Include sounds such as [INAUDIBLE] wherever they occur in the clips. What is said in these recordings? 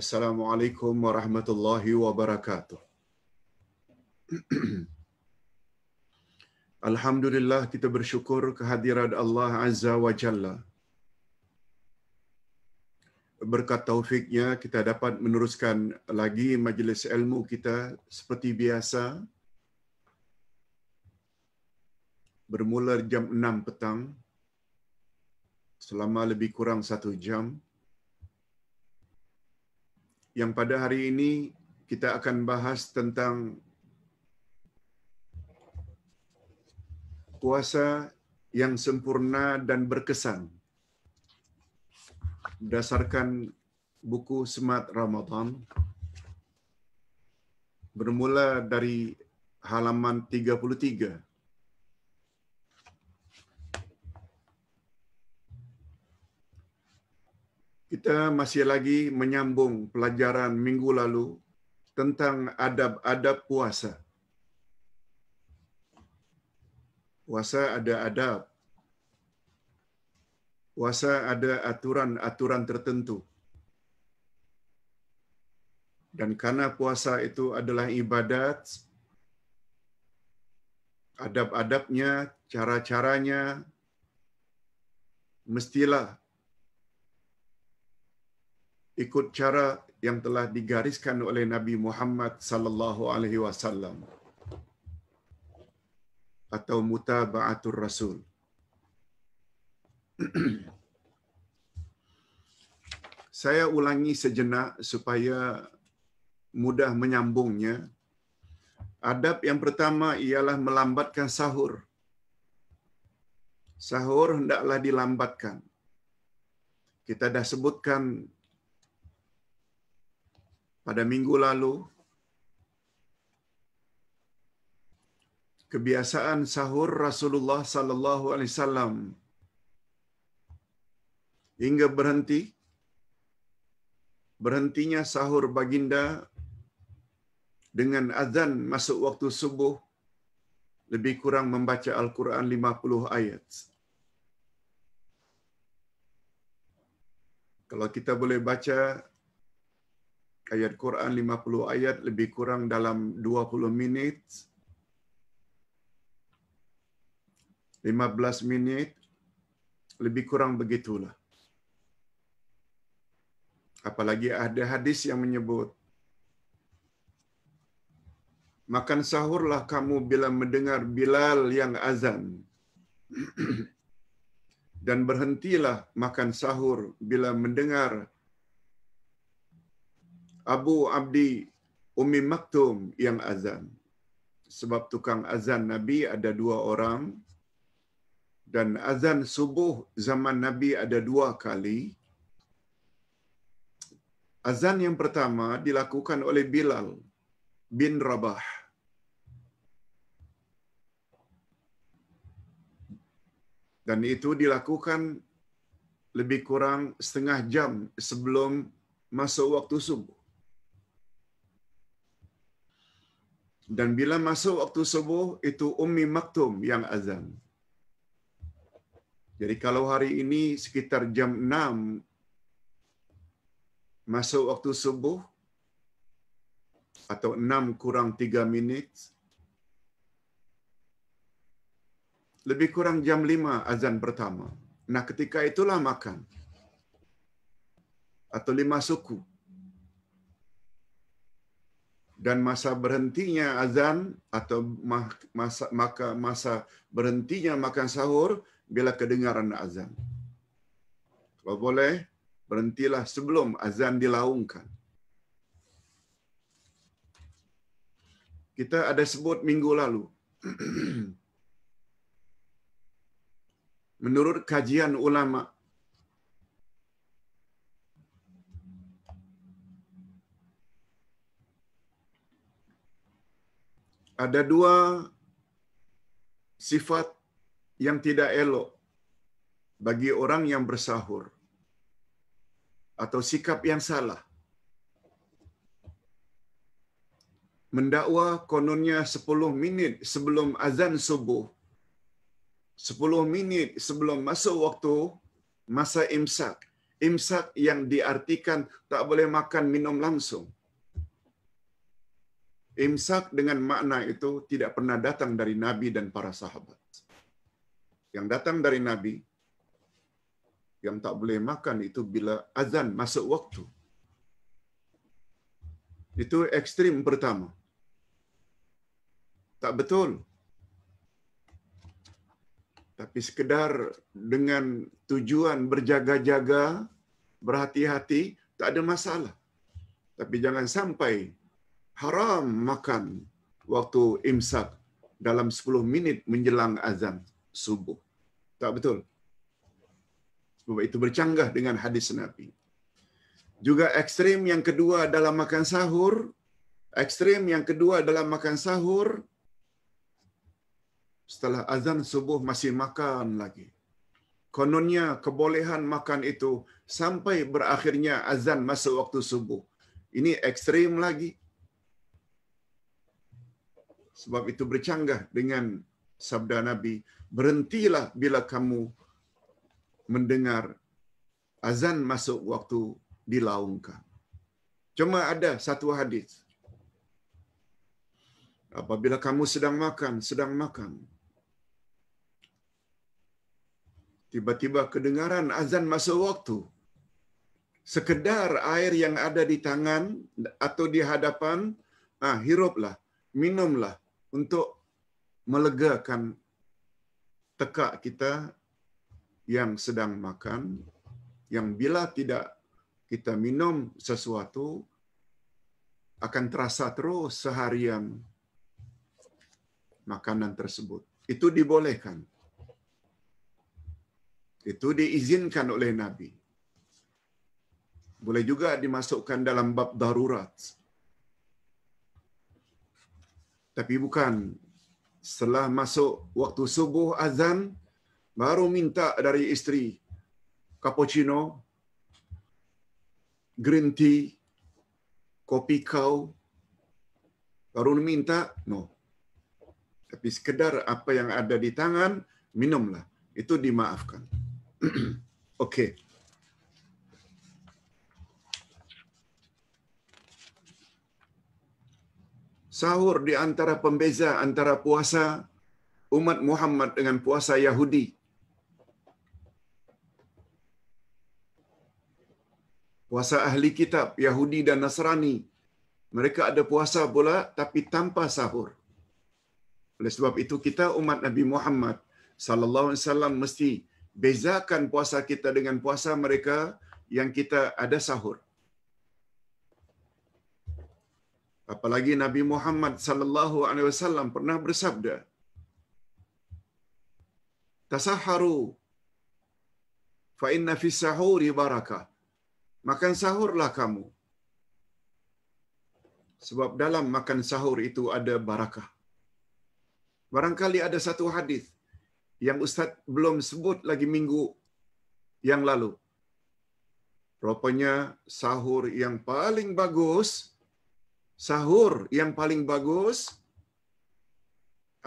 Assalamualaikum warahmatullahi wabarakatuh. [CLEARS THROAT] Alhamdulillah kita bersyukur kehadiran Allah Azza wa Jalla. Berkat taufiknya kita dapat meneruskan lagi majlis ilmu kita seperti biasa. Bermula jam 6 petang. Selama lebih kurang satu jam. yang pada hari ini kita akan bahas tentang puasa yang sempurna dan berkesan berdasarkan buku Semat Ramadan bermula dari halaman 33 kita masih lagi menyambung pelajaran minggu lalu tentang adab-adab puasa. Puasa ada adab. Puasa ada aturan-aturan tertentu. Dan karena puasa itu adalah ibadat, adab-adabnya, cara-caranya, mestilah ikut cara yang telah digariskan oleh Nabi Muhammad sallallahu alaihi wasallam atau mutabaatur rasul. [CLEARS THROAT] Saya ulangi sejenak supaya mudah menyambungnya. Adab yang pertama ialah melambatkan sahur. Sahur hendaklah dilambatkan. Kita dah sebutkan pada minggu lalu kebiasaan sahur Rasulullah sallallahu alaihi wasallam hingga berhenti berhentinya sahur baginda dengan azan masuk waktu subuh lebih kurang membaca Al-Quran 50 ayat. Kalau kita boleh baca ayat Quran 50 ayat lebih kurang dalam 20 minit 15 minit lebih kurang begitulah apalagi ada hadis yang menyebut makan sahurlah kamu bila mendengar Bilal yang azan [CLEARS THROAT] dan berhentilah makan sahur bila mendengar Abu Abdi Umi Maktum yang azan. Sebab tukang azan Nabi ada dua orang. Dan azan subuh zaman Nabi ada dua kali. Azan yang pertama dilakukan oleh Bilal bin Rabah. Dan itu dilakukan lebih kurang setengah jam sebelum masuk waktu subuh. Dan bila masuk waktu subuh, itu Ummi Maktum yang azan. Jadi kalau hari ini sekitar jam 6 masuk waktu subuh atau 6 kurang 3 minit, lebih kurang jam 5 azan pertama. Nah ketika itulah makan atau lima suku dan masa berhentinya azan atau masa maka masa berhentinya makan sahur bila kedengaran azan. Kalau boleh berhentilah sebelum azan dilaungkan. Kita ada sebut minggu lalu. [CLEARS THROAT] Menurut kajian ulama' ada dua sifat yang tidak elok bagi orang yang bersahur atau sikap yang salah. Mendakwa kononnya 10 minit sebelum azan subuh, 10 minit sebelum masuk waktu masa imsak. Imsak yang diartikan tak boleh makan minum langsung imsak dengan makna itu tidak pernah datang dari nabi dan para sahabat. Yang datang dari nabi yang tak boleh makan itu bila azan masuk waktu. Itu ekstrim pertama. Tak betul. Tapi sekedar dengan tujuan berjaga-jaga, berhati-hati, tak ada masalah. Tapi jangan sampai haram makan waktu imsak dalam 10 minit menjelang azan subuh. Tak betul. Sebab itu bercanggah dengan hadis Nabi. Juga ekstrem yang kedua dalam makan sahur, ekstrem yang kedua dalam makan sahur, setelah azan subuh masih makan lagi. Kononnya kebolehan makan itu sampai berakhirnya azan masuk waktu subuh. Ini ekstrem lagi sebab itu bercanggah dengan sabda Nabi, berhentilah bila kamu mendengar azan masuk waktu dilaungkan. Cuma ada satu hadis. Apabila kamu sedang makan, sedang makan. Tiba-tiba kedengaran azan masuk waktu. Sekedar air yang ada di tangan atau di hadapan, ah hiruplah, minumlah untuk melegakan tekak kita yang sedang makan, yang bila tidak kita minum sesuatu, akan terasa terus seharian makanan tersebut. Itu dibolehkan. Itu diizinkan oleh Nabi. Boleh juga dimasukkan dalam bab darurat tapi bukan setelah masuk waktu subuh azan baru minta dari isteri cappuccino green tea kopi kau baru minta no tapi sekedar apa yang ada di tangan minumlah itu dimaafkan [CLEARS THROAT] Okay. sahur di antara pembeza antara puasa umat Muhammad dengan puasa Yahudi. Puasa ahli kitab Yahudi dan Nasrani. Mereka ada puasa pula tapi tanpa sahur. Oleh sebab itu kita umat Nabi Muhammad sallallahu alaihi wasallam mesti bezakan puasa kita dengan puasa mereka yang kita ada sahur. Apalagi Nabi Muhammad sallallahu alaihi wasallam pernah bersabda Tasaharu fa inna fi sahuri barakah Makan sahurlah kamu sebab dalam makan sahur itu ada barakah. Barangkali ada satu hadis yang ustaz belum sebut lagi minggu yang lalu. Rupanya sahur yang paling bagus sahur yang paling bagus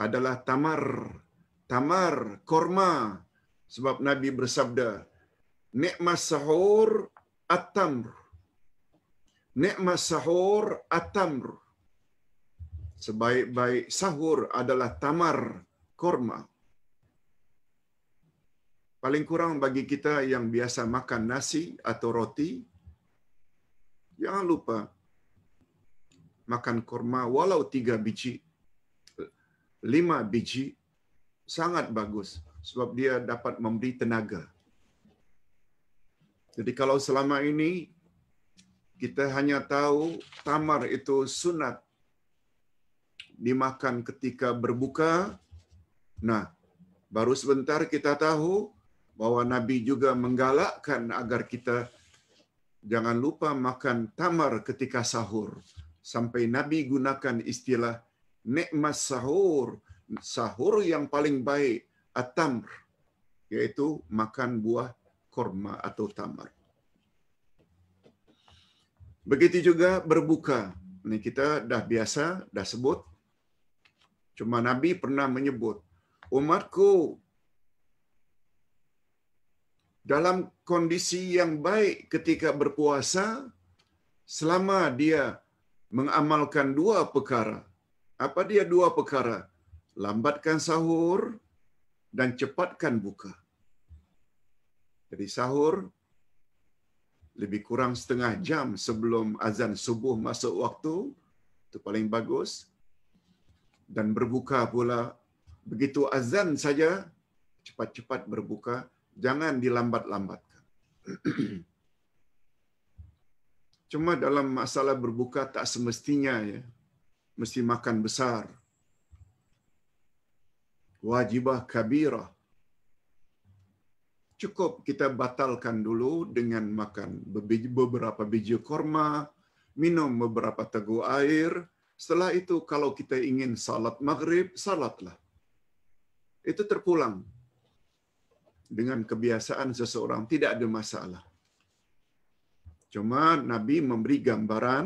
adalah tamar. Tamar, korma. Sebab Nabi bersabda, nikmat sahur at-tamr. Nikmat sahur at-tamr. Sebaik-baik sahur adalah tamar korma. Paling kurang bagi kita yang biasa makan nasi atau roti, jangan lupa makan kurma walau tiga biji, lima biji, sangat bagus sebab dia dapat memberi tenaga. Jadi kalau selama ini kita hanya tahu tamar itu sunat dimakan ketika berbuka, nah baru sebentar kita tahu bahwa Nabi juga menggalakkan agar kita jangan lupa makan tamar ketika sahur sampai Nabi gunakan istilah nikmat sahur, sahur yang paling baik atamr yaitu makan buah korma atau tamar. Begitu juga berbuka. Ini kita dah biasa, dah sebut. Cuma Nabi pernah menyebut, umatku dalam kondisi yang baik ketika berpuasa, selama dia mengamalkan dua perkara. Apa dia dua perkara? Lambatkan sahur dan cepatkan buka. Jadi sahur lebih kurang setengah jam sebelum azan subuh masuk waktu itu paling bagus dan berbuka pula begitu azan saja cepat-cepat berbuka jangan dilambat-lambatkan. [CLEARS THROAT] Cuma dalam masalah berbuka tak semestinya ya mesti makan besar. Wajibah kabirah. Cukup kita batalkan dulu dengan makan beberapa biji korma, minum beberapa teguh air. Setelah itu kalau kita ingin salat maghrib, salatlah. Itu terpulang. Dengan kebiasaan seseorang tidak ada masalah. Cuma Nabi memberi gambaran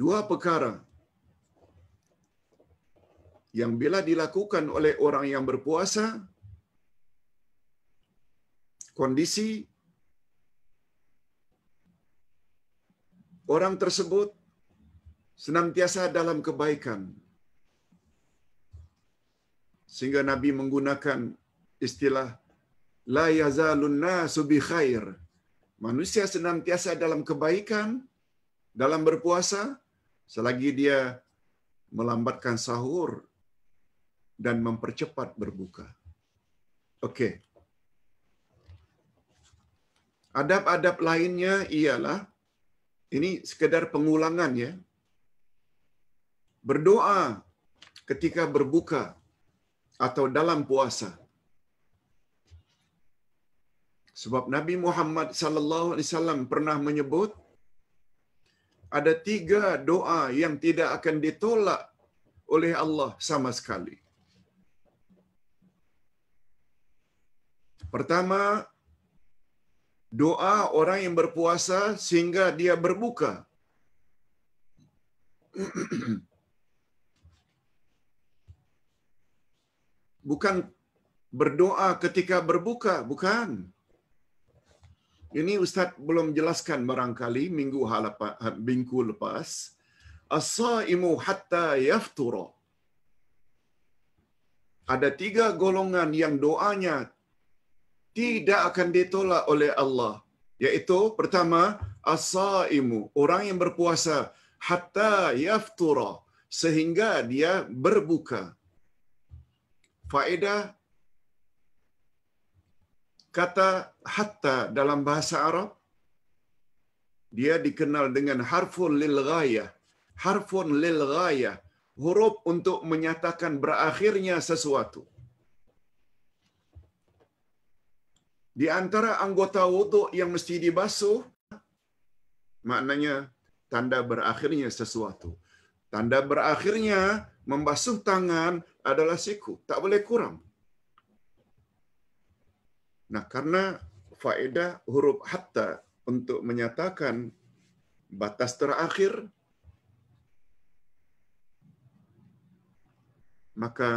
dua perkara yang bila dilakukan oleh orang yang berpuasa, kondisi orang tersebut senantiasa dalam kebaikan. Sehingga Nabi menggunakan istilah la yazalun nasu bi khair. Manusia senantiasa dalam kebaikan dalam berpuasa selagi dia melambatkan sahur dan mempercepat berbuka. Oke. Okay. Adab-adab lainnya ialah ini sekedar pengulangan ya. Berdoa ketika berbuka atau dalam puasa. Sebab Nabi Muhammad sallallahu alaihi wasallam pernah menyebut ada tiga doa yang tidak akan ditolak oleh Allah sama sekali. Pertama, doa orang yang berpuasa sehingga dia berbuka. Bukan berdoa ketika berbuka, bukan. Ini Ustaz belum jelaskan barangkali minggu halapan, ha, minggu lepas. Asaimu hatta yaftura. Ada tiga golongan yang doanya tidak akan ditolak oleh Allah. Yaitu pertama, asaimu, orang yang berpuasa hatta yaftura sehingga dia berbuka. Faedah kata hatta dalam bahasa Arab dia dikenal dengan harfun lil ghayah harfun lil ghayah huruf untuk menyatakan berakhirnya sesuatu di antara anggota wudu yang mesti dibasuh maknanya tanda berakhirnya sesuatu tanda berakhirnya membasuh tangan adalah siku tak boleh kurang Nah, karena faedah huruf hatta untuk menyatakan batas terakhir, maka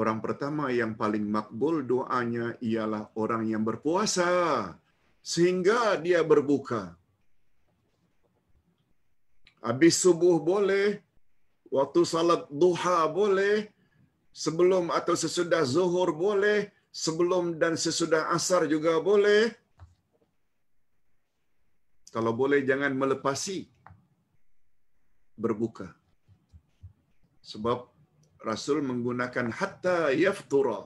orang pertama yang paling makbul doanya ialah orang yang berpuasa sehingga dia berbuka. Habis subuh boleh, waktu salat duha boleh, sebelum atau sesudah zuhur boleh, sebelum dan sesudah asar juga boleh. Kalau boleh jangan melepasi berbuka. Sebab Rasul menggunakan hatta yaftura.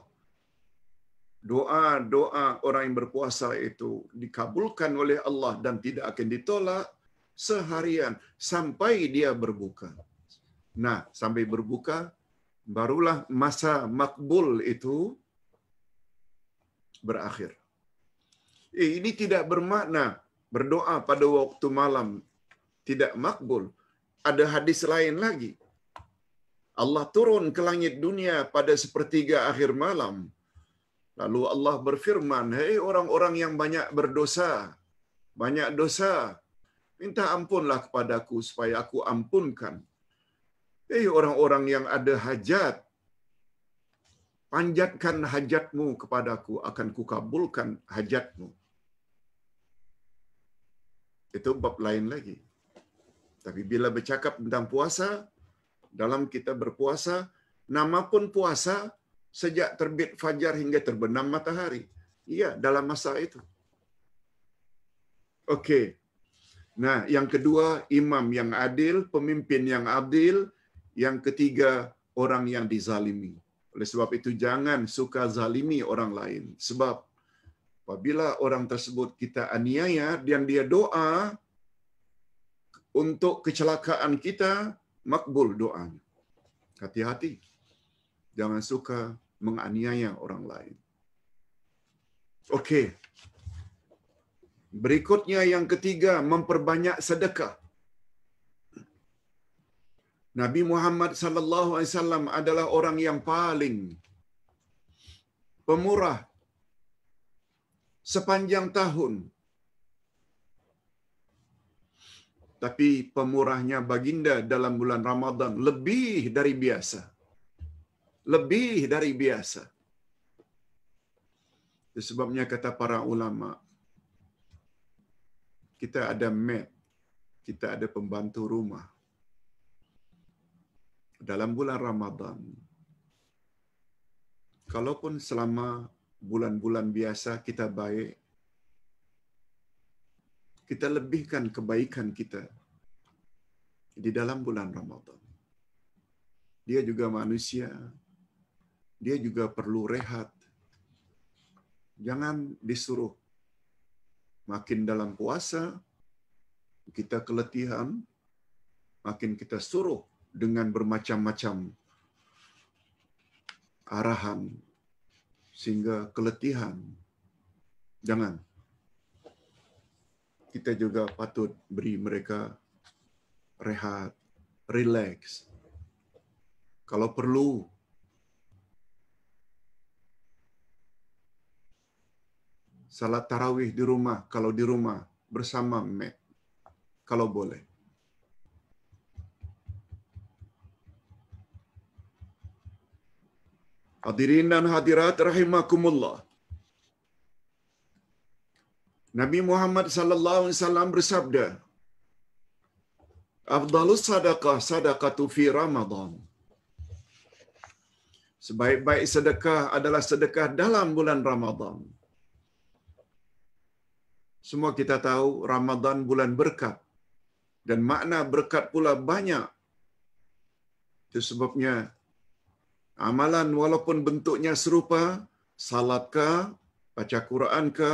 Doa-doa orang yang berpuasa itu dikabulkan oleh Allah dan tidak akan ditolak seharian sampai dia berbuka. Nah, sampai berbuka barulah masa makbul itu berakhir. Eh, ini tidak bermakna berdoa pada waktu malam tidak makbul. Ada hadis lain lagi. Allah turun ke langit dunia pada sepertiga akhir malam. Lalu Allah berfirman, "Hei orang-orang yang banyak berdosa, banyak dosa, minta ampunlah kepadaku supaya aku ampunkan." Hei orang-orang yang ada hajat, panjatkan hajatmu kepadaku akan kukabulkan hajatmu itu bab lain lagi tapi bila bercakap tentang puasa dalam kita berpuasa nama pun puasa sejak terbit fajar hingga terbenam matahari iya dalam masa itu oke okay. nah yang kedua imam yang adil pemimpin yang adil yang ketiga orang yang dizalimi oleh sebab itu jangan suka zalimi orang lain. Sebab apabila orang tersebut kita aniaya dan dia doa untuk kecelakaan kita, makbul doanya. Hati-hati. Jangan suka menganiaya orang lain. Okey. Berikutnya yang ketiga, memperbanyak sedekah. Nabi Muhammad sallallahu alaihi wasallam adalah orang yang paling pemurah sepanjang tahun. Tapi pemurahnya baginda dalam bulan Ramadan lebih dari biasa. Lebih dari biasa. Sebabnya kata para ulama kita ada mat, kita ada pembantu rumah. dalam bulan Ramadan, kalaupun selama bulan-bulan biasa kita baik, kita lebihkan kebaikan kita di dalam bulan Ramadan. Dia juga manusia, dia juga perlu rehat. Jangan disuruh makin dalam puasa kita keletihan, makin kita suruh dengan bermacam-macam arahan sehingga keletihan. Jangan. Kita juga patut beri mereka rehat, relax. Kalau perlu, salat tarawih di rumah, kalau di rumah bersama Matt, kalau boleh. Hadirin dan hadirat rahimakumullah. Nabi Muhammad sallallahu alaihi wasallam bersabda, "Afdalus sadaqah sadaqatu fi Ramadan." Sebaik-baik sedekah adalah sedekah dalam bulan Ramadan. Semua kita tahu Ramadan bulan berkat. Dan makna berkat pula banyak. Itu sebabnya amalan walaupun bentuknya serupa, salat ke, baca Quran ke,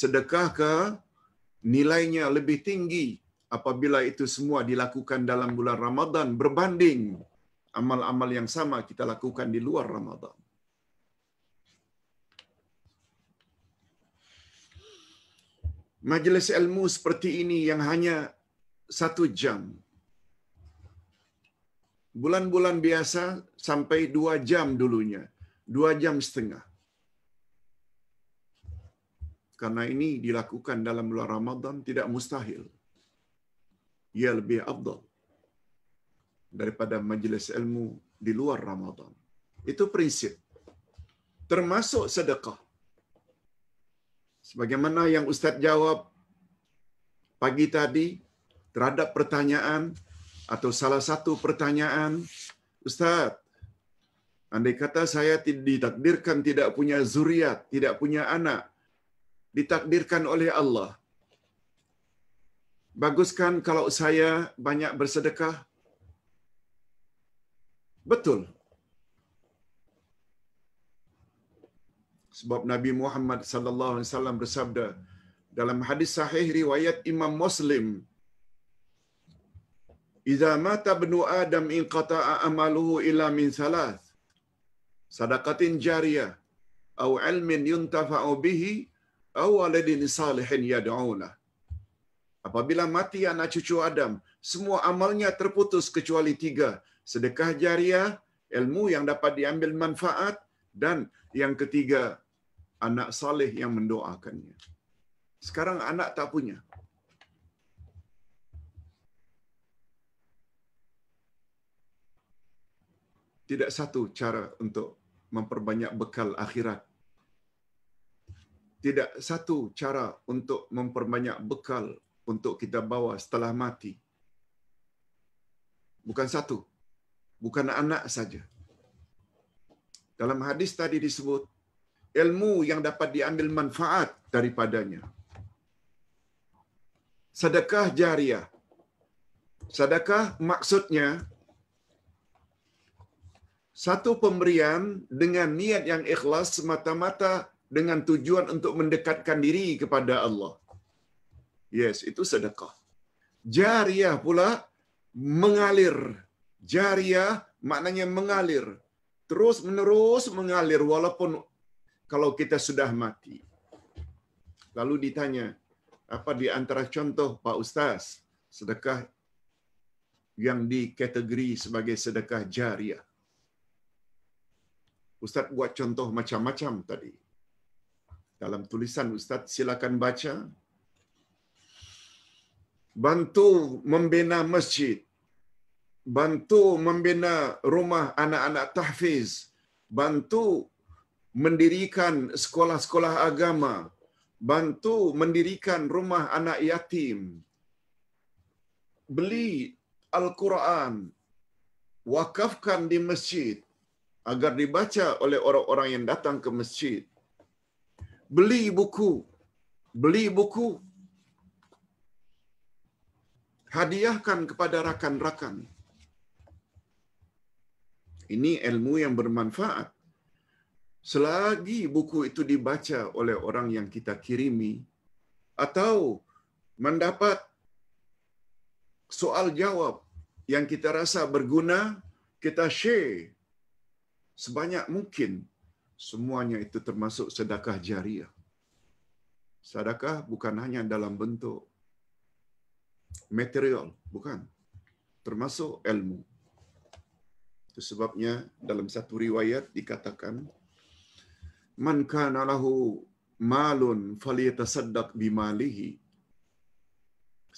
sedekah ke, nilainya lebih tinggi apabila itu semua dilakukan dalam bulan Ramadan berbanding amal-amal yang sama kita lakukan di luar Ramadan. Majlis ilmu seperti ini yang hanya satu jam bulan-bulan biasa sampai dua jam dulunya, dua jam setengah. Karena ini dilakukan dalam bulan Ramadan tidak mustahil. Ia lebih abdul daripada majelis ilmu di luar Ramadan. Itu prinsip. Termasuk sedekah. Sebagaimana yang Ustadz jawab pagi tadi terhadap pertanyaan atau salah satu pertanyaan, Ustaz, andai kata saya ditakdirkan tidak punya zuriat, tidak punya anak, ditakdirkan oleh Allah. Baguskan kalau saya banyak bersedekah? Betul. Sebab Nabi Muhammad sallallahu alaihi wasallam bersabda dalam hadis sahih riwayat Imam Muslim Iza mata benu Adam in qata amaluhu illa min salas. Sadaqatin jariyah. Atau ilmin yuntafa'u bihi. Atau waladin salihin yad'una. Apabila mati anak cucu Adam, semua amalnya terputus kecuali tiga. Sedekah jariah, ilmu yang dapat diambil manfaat, dan yang ketiga, anak salih yang mendoakannya. Sekarang anak tak punya. tidak satu cara untuk memperbanyak bekal akhirat. Tidak satu cara untuk memperbanyak bekal untuk kita bawa setelah mati. Bukan satu. Bukan anak saja. Dalam hadis tadi disebut, ilmu yang dapat diambil manfaat daripadanya. Sedekah jariah. Sedekah maksudnya satu pemberian dengan niat yang ikhlas semata-mata dengan tujuan untuk mendekatkan diri kepada Allah. Yes, itu sedekah. Jariah pula mengalir. Jariah maknanya mengalir. Terus menerus mengalir walaupun kalau kita sudah mati. Lalu ditanya, apa di antara contoh Pak Ustaz sedekah yang dikategori sebagai sedekah jariah? Ustaz buat contoh macam-macam tadi. Dalam tulisan Ustaz, silakan baca. Bantu membina masjid. Bantu membina rumah anak-anak tahfiz. Bantu mendirikan sekolah-sekolah agama. Bantu mendirikan rumah anak yatim. Beli Al-Quran. Wakafkan di masjid agar dibaca oleh orang-orang yang datang ke masjid. Beli buku. Beli buku. Hadiahkan kepada rakan-rakan. Ini ilmu yang bermanfaat. Selagi buku itu dibaca oleh orang yang kita kirimi atau mendapat soal jawab yang kita rasa berguna, kita share sebanyak mungkin semuanya itu termasuk sedekah jariah. Sedekah bukan hanya dalam bentuk material, bukan. Termasuk ilmu. Itu sebabnya dalam satu riwayat dikatakan man kana lahu malun falyatasaddaq bimalihi.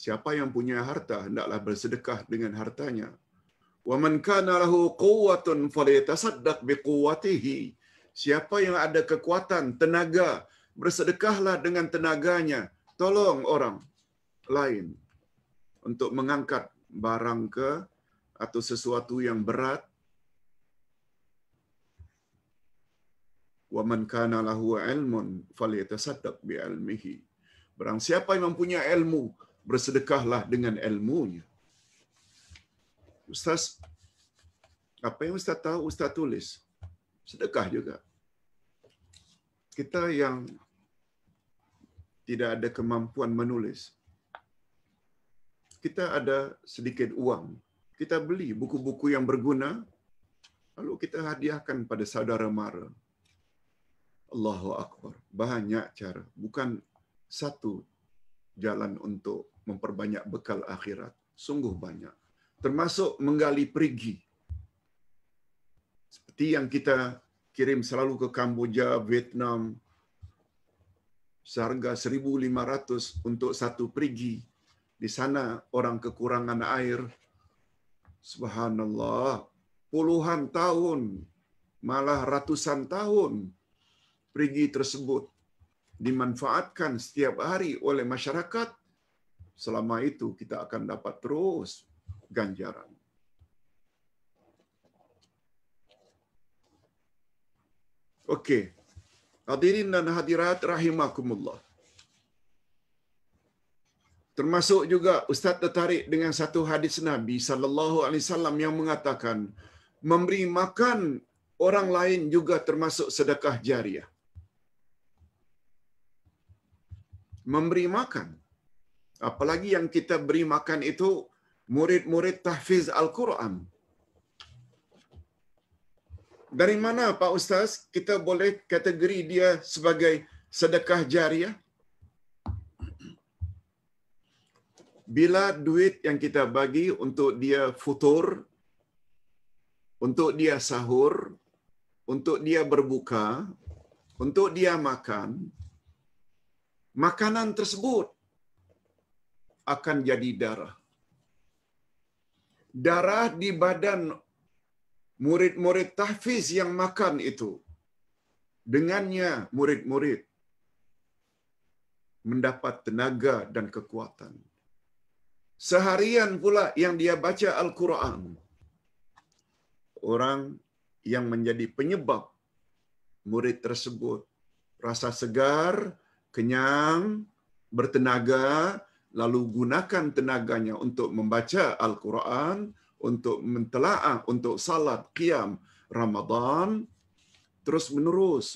Siapa yang punya harta hendaklah bersedekah dengan hartanya Waman kana lahu quwwatun falyatasaddaq biquwwatihi. Siapa yang ada kekuatan, tenaga, bersedekahlah dengan tenaganya. Tolong orang lain untuk mengangkat barang ke atau sesuatu yang berat. Waman kana lahu ilmun falyatasaddaq bi ilmihi. Barang siapa yang mempunyai ilmu, bersedekahlah dengan ilmunya. Ustaz, apa yang Ustaz tahu, Ustaz tulis. Sedekah juga. Kita yang tidak ada kemampuan menulis, kita ada sedikit uang. Kita beli buku-buku yang berguna, lalu kita hadiahkan pada saudara mara. Allahu Akbar. Banyak cara. Bukan satu jalan untuk memperbanyak bekal akhirat. Sungguh banyak termasuk menggali perigi. Seperti yang kita kirim selalu ke Kamboja, Vietnam, seharga 1500 untuk satu perigi. Di sana orang kekurangan air. Subhanallah, puluhan tahun, malah ratusan tahun perigi tersebut dimanfaatkan setiap hari oleh masyarakat. Selama itu kita akan dapat terus ganjaran. Okey. Hadirin dan hadirat rahimakumullah. Termasuk juga ustaz tertarik dengan satu hadis Nabi sallallahu alaihi wasallam yang mengatakan memberi makan orang lain juga termasuk sedekah jariah. Memberi makan apalagi yang kita beri makan itu murid-murid tahfiz Al-Quran. Dari mana Pak Ustaz kita boleh kategori dia sebagai sedekah jariah? Bila duit yang kita bagi untuk dia futur, untuk dia sahur, untuk dia berbuka, untuk dia makan, makanan tersebut akan jadi darah. darah di badan murid-murid tahfiz yang makan itu. Dengannya murid-murid mendapat tenaga dan kekuatan. Seharian pula yang dia baca Al-Quran. Orang yang menjadi penyebab murid tersebut rasa segar, kenyang, bertenaga, lalu gunakan tenaganya untuk membaca Al-Quran, untuk mentelaah, untuk salat qiyam Ramadan, terus menerus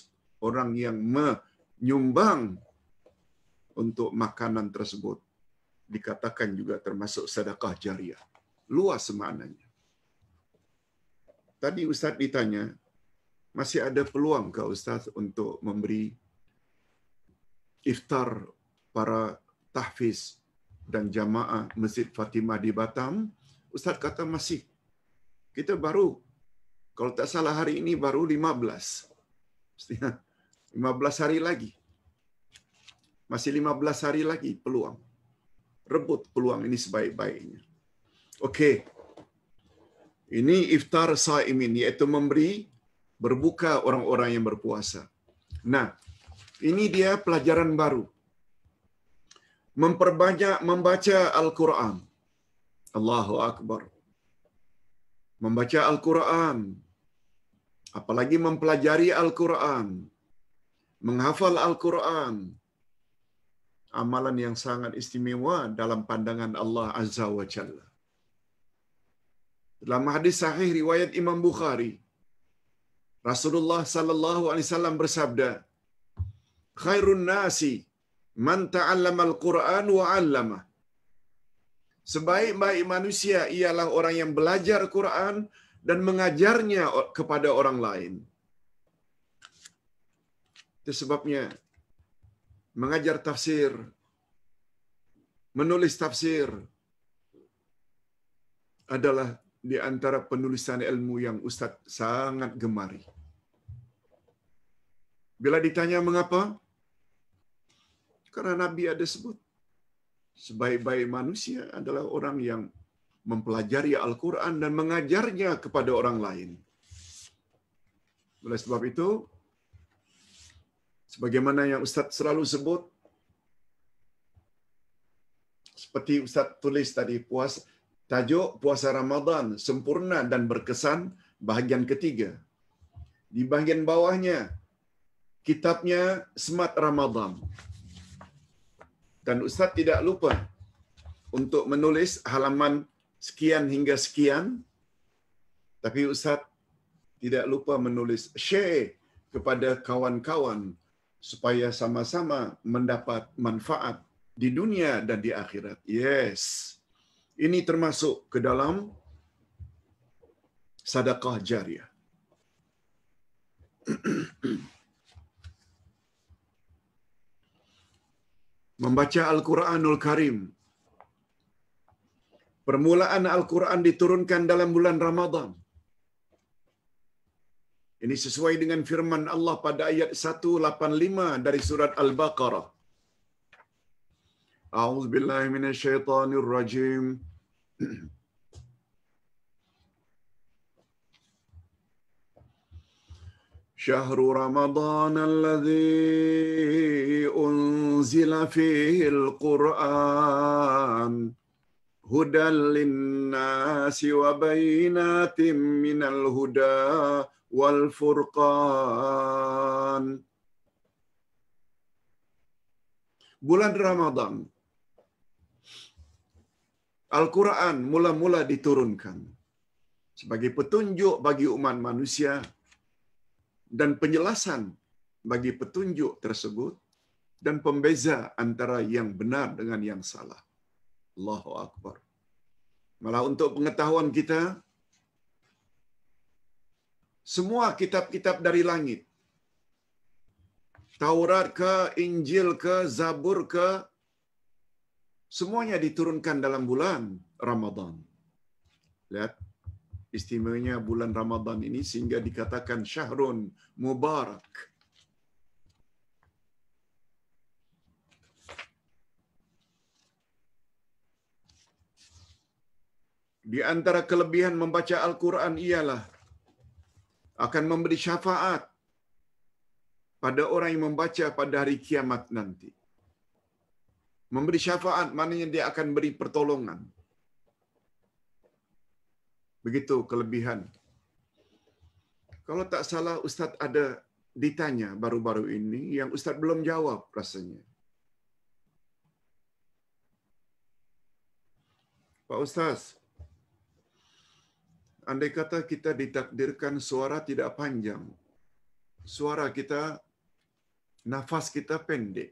orang yang menyumbang untuk makanan tersebut dikatakan juga termasuk sedekah jariah. Luas maknanya. Tadi Ustaz ditanya, masih ada peluang ke Ustaz untuk memberi iftar para tahfiz dan jamaah Masjid Fatimah di Batam, Ustaz kata masih. Kita baru, kalau tak salah hari ini baru 15. 15 ha, hari lagi. Masih 15 hari lagi peluang. Rebut peluang ini sebaik-baiknya. Okey. Ini iftar sa'imin, iaitu memberi berbuka orang-orang yang berpuasa. Nah, ini dia pelajaran baru memperbanyak membaca Al-Quran. Allahu Akbar. Membaca Al-Quran. Apalagi mempelajari Al-Quran. Menghafal Al-Quran. Amalan yang sangat istimewa dalam pandangan Allah Azza wa Jalla. Dalam hadis sahih riwayat Imam Bukhari, Rasulullah sallallahu alaihi wasallam bersabda, "Khairun nasi Man ta'allama al-Quran wa 'allama. Sebaik-baik manusia ialah orang yang belajar Quran dan mengajarnya kepada orang lain. Itu sebabnya mengajar tafsir, menulis tafsir adalah di antara penulisan ilmu yang Ustaz sangat gemari. Bila ditanya mengapa, Karena Nabi ada sebut, sebaik-baik manusia adalah orang yang mempelajari Al-Quran dan mengajarnya kepada orang lain. Oleh sebab itu, sebagaimana yang Ustaz selalu sebut, seperti Ustaz tulis tadi, puas, tajuk puasa Ramadan sempurna dan berkesan bahagian ketiga. Di bahagian bawahnya, kitabnya Smart Ramadan dan ustaz tidak lupa untuk menulis halaman sekian hingga sekian tapi ustaz tidak lupa menulis share kepada kawan-kawan supaya sama-sama mendapat manfaat di dunia dan di akhirat. Yes. Ini termasuk ke dalam sedekah jariah. [CLEARS THROAT] membaca Al-Quranul Karim. Permulaan Al-Quran diturunkan dalam bulan Ramadhan. Ini sesuai dengan firman Allah pada ayat 185 dari surat Al-Baqarah. A'udzubillahiminasyaitanirrajim. A'udzubillahiminasyaitanirrajim. [CLEARS THROAT] شهر رمضان الذي انزل فيه القران هدى للناس وبينات من الهدى والفرقان بلد رمضان Al-Quran mula-mula diturunkan sebagai petunjuk bagi umat manusia dan penjelasan bagi petunjuk tersebut dan pembeza antara yang benar dengan yang salah. Allahu Akbar. Malah untuk pengetahuan kita, semua kitab-kitab dari langit, Taurat ke, Injil ke, Zabur ke, semuanya diturunkan dalam bulan Ramadan. Lihat, istimewanya bulan Ramadan ini sehingga dikatakan syahrun mubarak. Di antara kelebihan membaca Al-Quran ialah akan memberi syafaat pada orang yang membaca pada hari kiamat nanti. Memberi syafaat, maknanya dia akan beri pertolongan begitu kelebihan. Kalau tak salah Ustaz ada ditanya baru-baru ini yang Ustaz belum jawab rasanya. Pak Ustaz, andai kata kita ditakdirkan suara tidak panjang, suara kita, nafas kita pendek,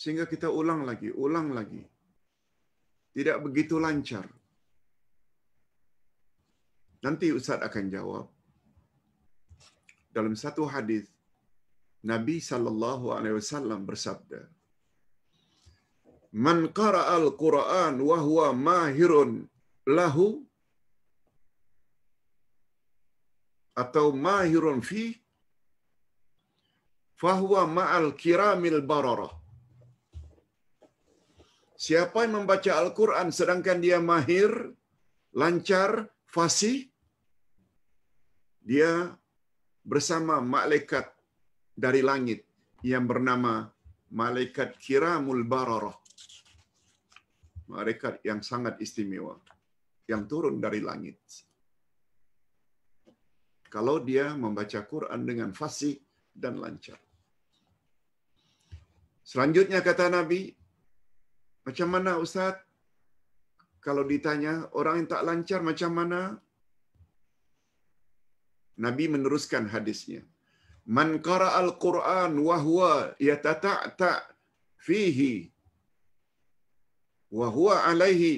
sehingga kita ulang lagi, ulang lagi, tidak begitu lancar, Nanti Ustaz akan jawab. Dalam satu hadis Nabi sallallahu alaihi wasallam bersabda, "Man qara'a al-Qur'an wa huwa mahirun lahu atau mahirun fi fahuwa ma'al kiramil bararah. Siapa yang membaca Al-Quran sedangkan dia mahir, lancar, fasih, dia bersama malaikat dari langit yang bernama malaikat kiramul bararah. Malaikat yang sangat istimewa yang turun dari langit. Kalau dia membaca Quran dengan fasih dan lancar. Selanjutnya kata Nabi, macam mana Ustaz? Kalau ditanya orang yang tak lancar macam mana? Nabi meneruskan hadisnya. Man qara al-Quran wa huwa yatata'ta fihi wa huwa alaihi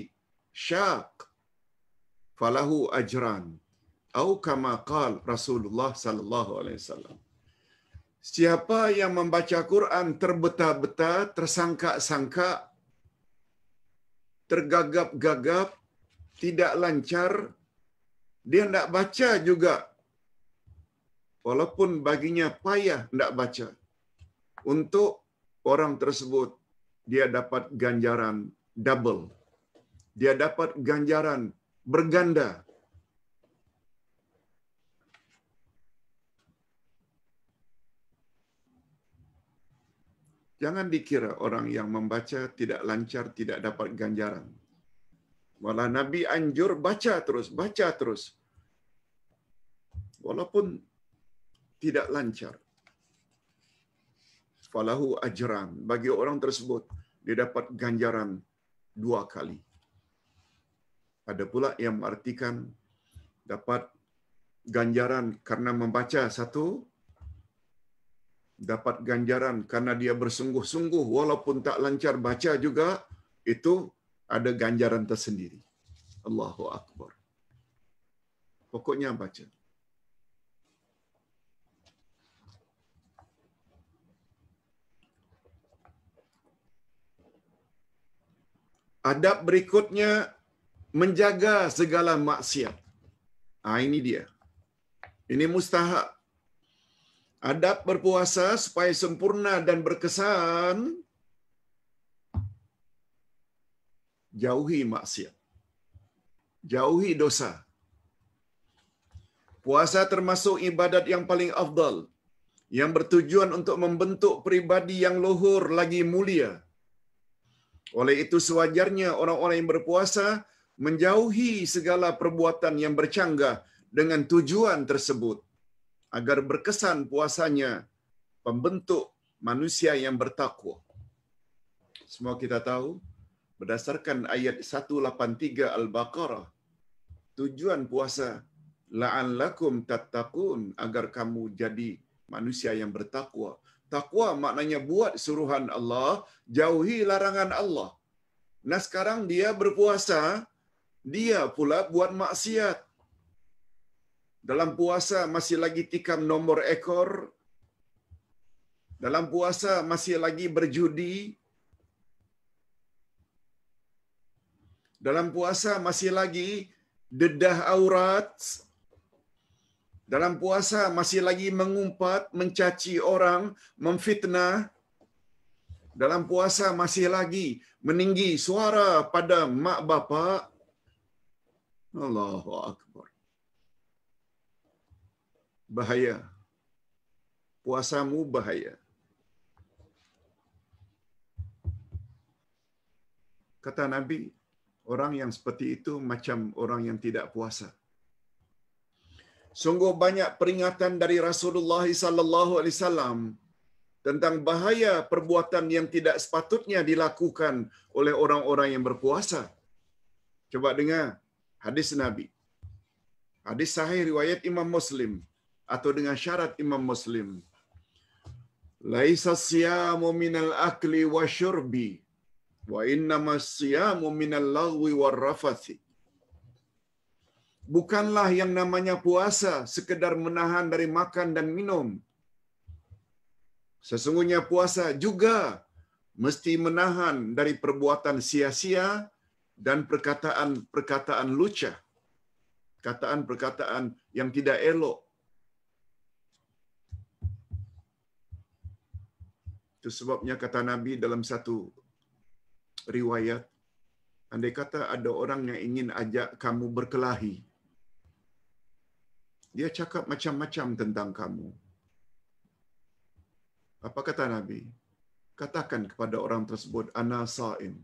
syaq falahu ajran Au kama qal Rasulullah sallallahu alaihi wasallam. Siapa yang membaca Quran terbeta-beta, tersangka-sangka, tergagap-gagap, tidak lancar, dia tidak baca juga walaupun baginya payah tidak baca, untuk orang tersebut dia dapat ganjaran double. Dia dapat ganjaran berganda. Jangan dikira orang yang membaca tidak lancar, tidak dapat ganjaran. Malah Nabi anjur baca terus, baca terus. Walaupun tidak lancar. Falahu ajran bagi orang tersebut dia dapat ganjaran dua kali. Ada pula yang mengartikan dapat ganjaran karena membaca satu dapat ganjaran karena dia bersungguh-sungguh walaupun tak lancar baca juga itu ada ganjaran tersendiri. Allahu akbar. Pokoknya baca. Adab berikutnya menjaga segala maksiat. Ah ini dia. Ini mustahak. Adab berpuasa supaya sempurna dan berkesan jauhi maksiat. Jauhi dosa. Puasa termasuk ibadat yang paling afdal yang bertujuan untuk membentuk pribadi yang luhur lagi mulia oleh itu sewajarnya orang-orang yang berpuasa menjauhi segala perbuatan yang bercanggah dengan tujuan tersebut agar berkesan puasanya pembentuk manusia yang bertakwa. Semua kita tahu berdasarkan ayat 183 Al-Baqarah tujuan puasa la'allakum tattaqun agar kamu jadi manusia yang bertakwa Taqwa maknanya buat suruhan Allah, jauhi larangan Allah. Nah sekarang dia berpuasa, dia pula buat maksiat. Dalam puasa masih lagi tikam nomor ekor. Dalam puasa masih lagi berjudi. Dalam puasa masih lagi dedah aurat dalam puasa masih lagi mengumpat, mencaci orang, memfitnah. Dalam puasa masih lagi meninggi suara pada mak bapak. Allahu Akbar. Bahaya. Puasamu bahaya. Kata Nabi, orang yang seperti itu macam orang yang tidak puasa sungguh banyak peringatan dari Rasulullah sallallahu alaihi wasallam tentang bahaya perbuatan yang tidak sepatutnya dilakukan oleh orang-orang yang berpuasa. Coba dengar hadis Nabi. Hadis sahih riwayat Imam Muslim atau dengan syarat Imam Muslim. Laisa siyamu minal akli wa syurbi wa innama siyamu minal lagwi war rafathi. bukanlah yang namanya puasa sekedar menahan dari makan dan minum. Sesungguhnya puasa juga mesti menahan dari perbuatan sia-sia dan perkataan-perkataan lucah. kataan perkataan yang tidak elok. Itu sebabnya kata Nabi dalam satu riwayat, andai kata ada orang yang ingin ajak kamu berkelahi, dia cakap macam-macam tentang kamu. Apa kata Nabi? Katakan kepada orang tersebut, Ana sa'im.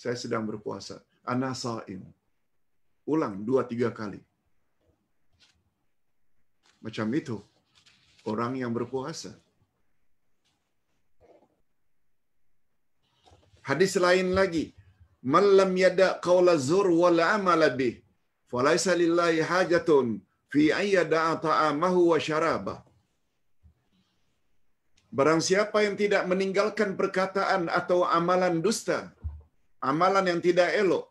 Saya sedang berpuasa. Ana sa'im. Ulang dua tiga kali. Macam itu. Orang yang berpuasa. Hadis lain lagi. Man lam yada qawla zur wal amala bih. Falaisa lillahi hajatun fi ayyada ta'amahu wa syarabah. Barang siapa yang tidak meninggalkan perkataan atau amalan dusta, amalan yang tidak elok,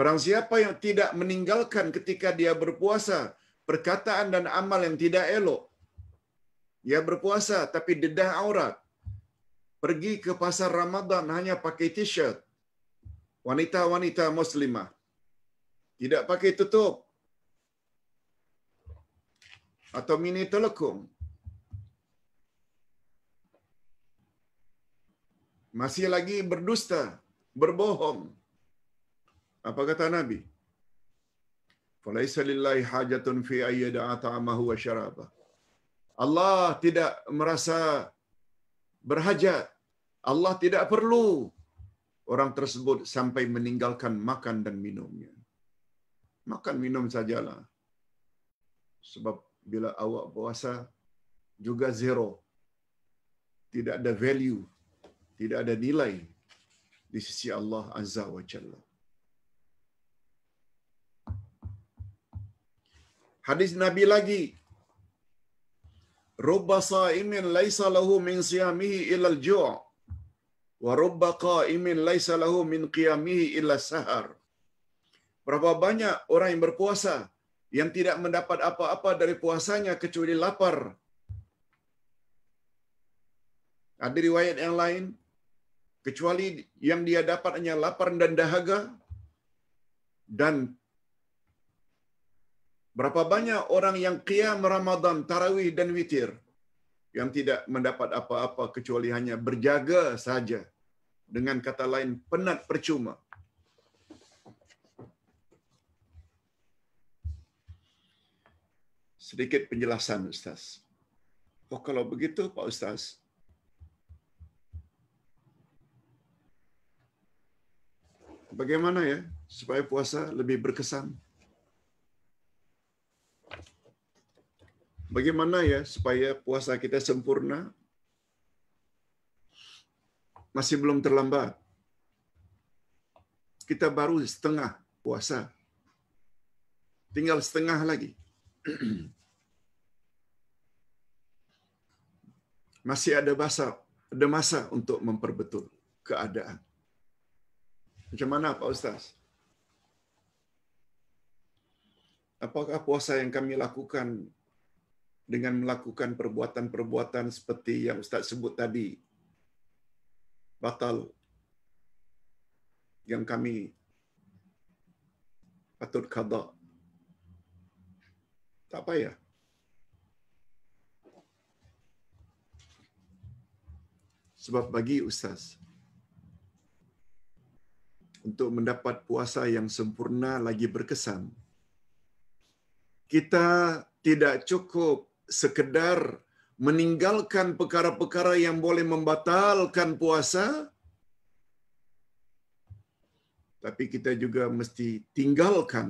Barang siapa yang tidak meninggalkan ketika dia berpuasa perkataan dan amal yang tidak elok. Dia berpuasa tapi dedah aurat. Pergi ke pasar Ramadan hanya pakai t-shirt wanita-wanita muslimah tidak pakai tutup atau mini telekung masih lagi berdusta berbohong apa kata nabi falaisa lillahi hajatun fi ayyada'ata amahu wa syaraba Allah tidak merasa berhajat Allah tidak perlu orang tersebut sampai meninggalkan makan dan minumnya. Makan minum sajalah. Sebab bila awak puasa juga zero. Tidak ada value, tidak ada nilai di sisi Allah Azza wa Jalla. Hadis Nabi lagi. Rubba sa'imin laisa lahu min siyamihi ilal ju'a wa rubba qa'imin laisa lahu min qiyamihi illa sahar. Berapa banyak orang yang berpuasa yang tidak mendapat apa-apa dari puasanya kecuali lapar. Ada riwayat yang lain kecuali yang dia dapat hanya lapar dan dahaga dan berapa banyak orang yang qiyam Ramadan, tarawih dan witir yang tidak mendapat apa-apa kecuali hanya berjaga saja. Dengan kata lain, penat percuma. Sedikit penjelasan, Ustaz. Oh, kalau begitu, Pak Ustaz, bagaimana ya supaya puasa lebih berkesan? bagaimana ya supaya puasa kita sempurna? Masih belum terlambat. Kita baru setengah puasa. Tinggal setengah lagi. [CLEARS THROAT] Masih ada masa, ada masa untuk memperbetul keadaan. Macam mana Pak Ustaz? Apakah puasa yang kami lakukan dengan melakukan perbuatan-perbuatan seperti yang Ustaz sebut tadi. Batal yang kami patut kada. Tak payah. Sebab bagi Ustaz, untuk mendapat puasa yang sempurna lagi berkesan, kita tidak cukup sekedar meninggalkan perkara-perkara yang boleh membatalkan puasa, tapi kita juga mesti tinggalkan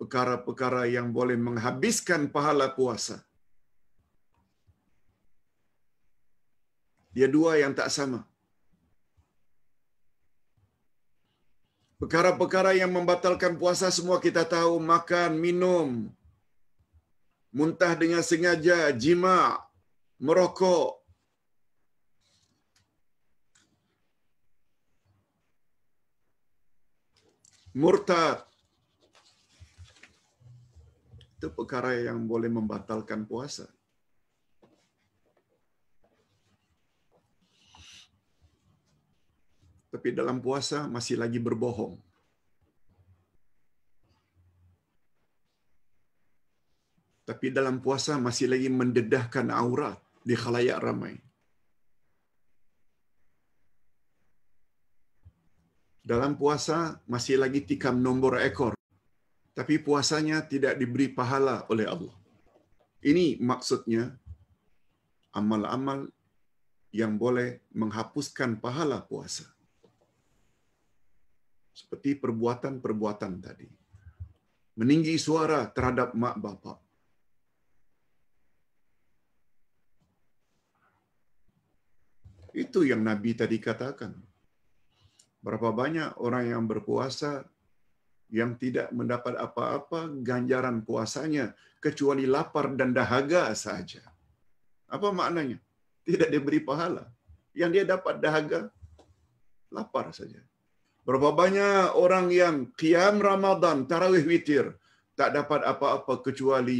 perkara-perkara yang boleh menghabiskan pahala puasa. Dia dua yang tak sama. Perkara-perkara yang membatalkan puasa semua kita tahu, makan, minum, muntah dengan sengaja, jima, merokok. Murtad. Itu perkara yang boleh membatalkan puasa. Tapi dalam puasa masih lagi berbohong. tapi dalam puasa masih lagi mendedahkan aurat di khalayak ramai. Dalam puasa masih lagi tikam nombor ekor, tapi puasanya tidak diberi pahala oleh Allah. Ini maksudnya amal-amal yang boleh menghapuskan pahala puasa. Seperti perbuatan-perbuatan tadi. Meninggi suara terhadap mak bapak. Itu yang Nabi tadi katakan. Berapa banyak orang yang berpuasa yang tidak mendapat apa-apa ganjaran puasanya kecuali lapar dan dahaga saja. Apa maknanya? Tidak diberi pahala. Yang dia dapat dahaga lapar saja. Berapa banyak orang yang qiyam Ramadan, tarawih witir tak dapat apa-apa kecuali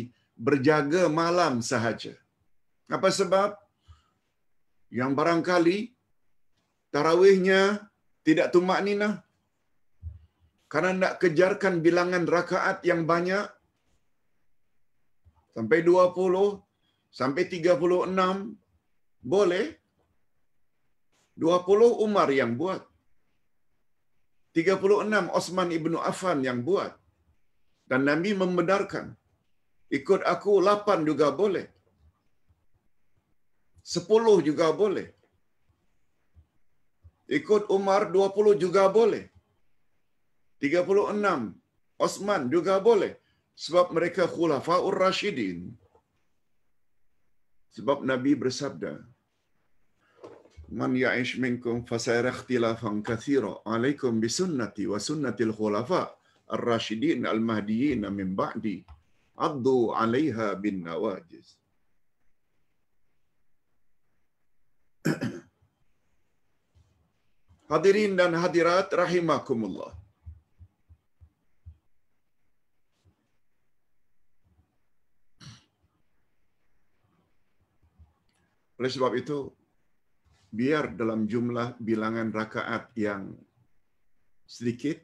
berjaga malam sahaja. Apa sebab? yang barangkali tarawihnya tidak tumak nina karena nak kejarkan bilangan rakaat yang banyak sampai 20 sampai 36 boleh 20 Umar yang buat 36 Osman ibnu Affan yang buat dan Nabi membenarkan ikut aku 8 juga boleh 10 juga boleh. Ikut Umar 20 juga boleh. 36 Osman juga boleh. Sebab mereka khulafaur rashidin. Sebab Nabi bersabda. Man ya'ish minkum fasayra ikhtilafan kathira alaikum bisunnati wa sunnatil khulafa al-rashidin al-mahdiyina min ba'di addu alaiha bin nawajiz. [COUGHS] Hadirin dan hadirat rahimakumullah. Oleh sebab itu, biar dalam jumlah bilangan rakaat yang sedikit,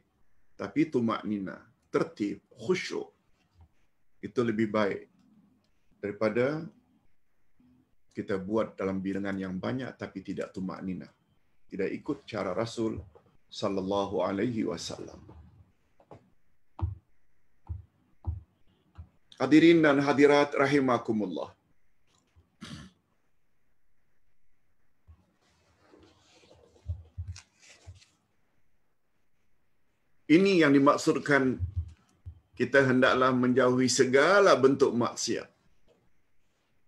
tapi tumak nina, tertib, khusyuk, itu lebih baik daripada kita buat dalam bilangan yang banyak tapi tidak tumak nina. Tidak ikut cara Rasul sallallahu alaihi wasallam. Hadirin dan hadirat rahimakumullah. Ini yang dimaksudkan kita hendaklah menjauhi segala bentuk maksiat.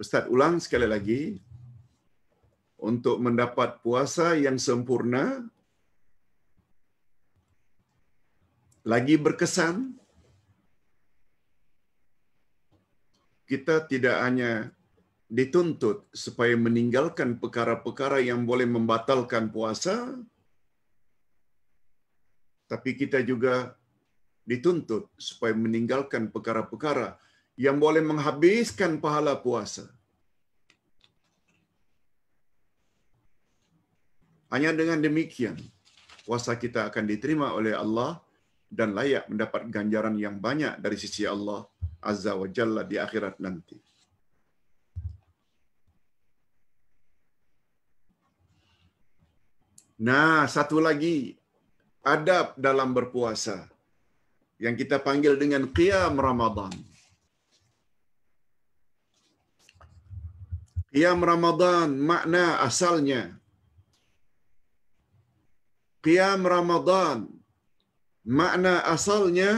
Ustaz ulang sekali lagi untuk mendapat puasa yang sempurna lagi berkesan kita tidak hanya dituntut supaya meninggalkan perkara-perkara yang boleh membatalkan puasa tapi kita juga dituntut supaya meninggalkan perkara-perkara yang yang boleh menghabiskan pahala puasa. Hanya dengan demikian, puasa kita akan diterima oleh Allah dan layak mendapat ganjaran yang banyak dari sisi Allah Azza wa Jalla di akhirat nanti. Nah, satu lagi adab dalam berpuasa yang kita panggil dengan qiyam Ramadan. Qiyam Ramadan makna asalnya. Qiyam Ramadan makna asalnya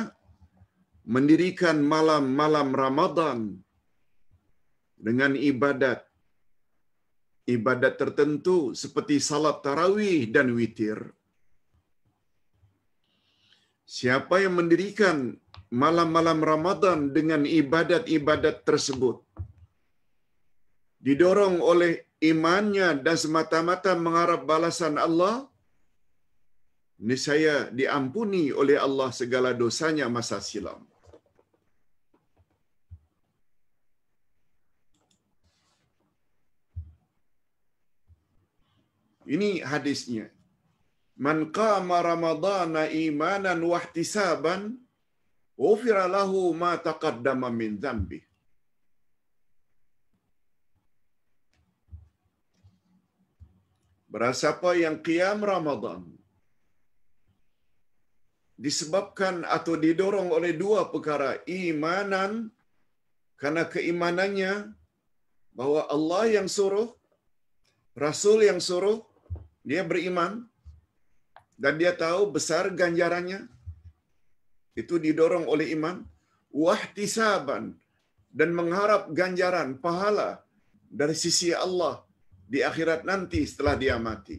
mendirikan malam-malam Ramadan dengan ibadat. Ibadat tertentu seperti salat tarawih dan witir. Siapa yang mendirikan malam-malam Ramadan dengan ibadat-ibadat tersebut? didorong oleh imannya dan semata-mata mengharap balasan Allah, niscaya diampuni oleh Allah segala dosanya masa silam. Ini hadisnya. Man qama ramadana imanan wahtisaban, ufira lahu ma taqaddama min zambih. Berasapa yang qiyam Ramadan disebabkan atau didorong oleh dua perkara imanan karena keimanannya bahwa Allah yang suruh rasul yang suruh dia beriman dan dia tahu besar ganjarannya itu didorong oleh iman wahtisaban dan mengharap ganjaran pahala dari sisi Allah di akhirat nanti setelah dia mati.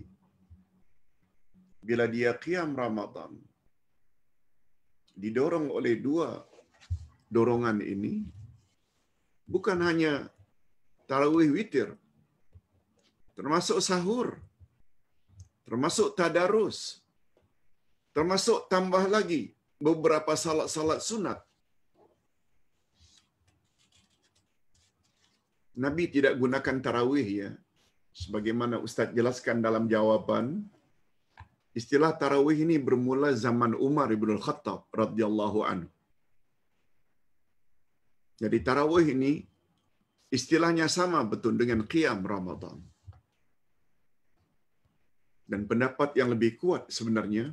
Bila dia qiyam Ramadan, didorong oleh dua dorongan ini, bukan hanya tarawih witir, termasuk sahur, termasuk tadarus, termasuk tambah lagi beberapa salat-salat sunat. Nabi tidak gunakan tarawih ya, sebagaimana Ustadz jelaskan dalam jawaban, istilah tarawih ini bermula zaman Umar bin Khattab radhiyallahu anhu. Jadi tarawih ini istilahnya sama betul dengan qiyam Ramadan. Dan pendapat yang lebih kuat sebenarnya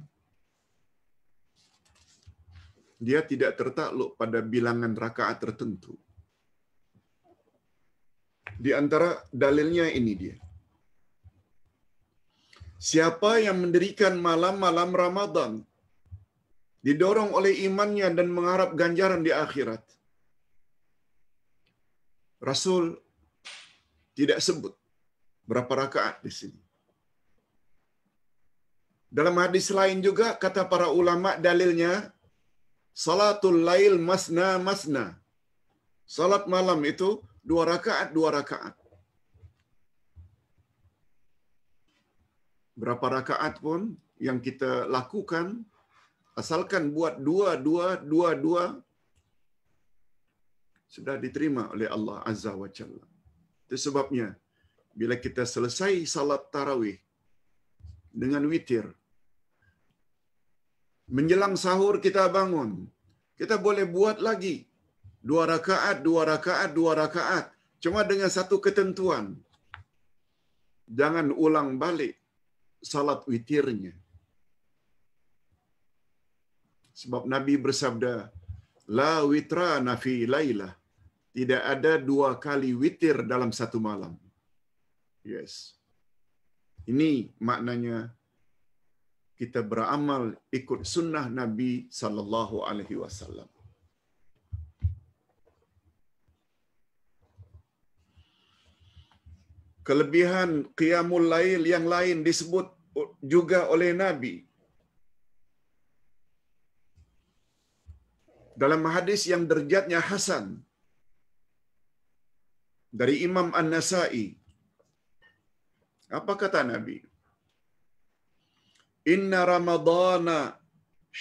dia tidak tertakluk pada bilangan rakaat tertentu. Di antara dalilnya ini dia. Siapa yang mendirikan malam-malam Ramadan didorong oleh imannya dan mengharap ganjaran di akhirat. Rasul tidak sebut berapa rakaat di sini. Dalam hadis lain juga kata para ulama dalilnya salatul lail masna masna. Salat malam itu dua rakaat dua rakaat. berapa rakaat pun yang kita lakukan asalkan buat dua dua dua dua sudah diterima oleh Allah Azza wa Jalla. Itu sebabnya bila kita selesai salat tarawih dengan witir menjelang sahur kita bangun kita boleh buat lagi dua rakaat dua rakaat dua rakaat cuma dengan satu ketentuan jangan ulang balik salat witirnya. Sebab Nabi bersabda, La witra nafi laylah. Tidak ada dua kali witir dalam satu malam. Yes. Ini maknanya kita beramal ikut sunnah Nabi sallallahu alaihi wasallam. kelebihan qiyamul lail yang lain disebut juga oleh nabi dalam hadis yang derajatnya hasan dari imam an-nasai apa kata nabi inna ramadana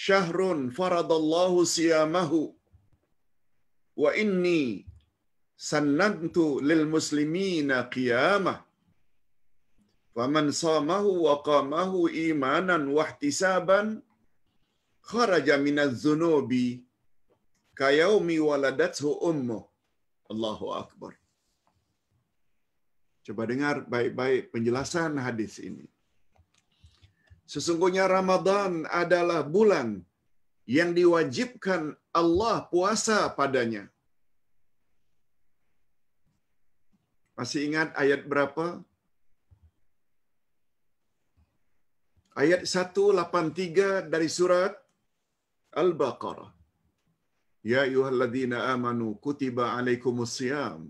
syahrun faradallahu siyamahu wa inni sanantu lil muslimina qiyamah wa man samahu wa qamahu imanan wa ihtisaban kharaja minaz zunubi kayaumi waladathu ummu Allahu akbar Coba dengar baik-baik penjelasan hadis ini. Sesungguhnya Ramadan adalah bulan yang diwajibkan Allah puasa padanya. Masih ingat ayat berapa? Ayat 183 dari surat Al-Baqarah. Ya ayyuhalladzina amanu kutiba alaikumus siyam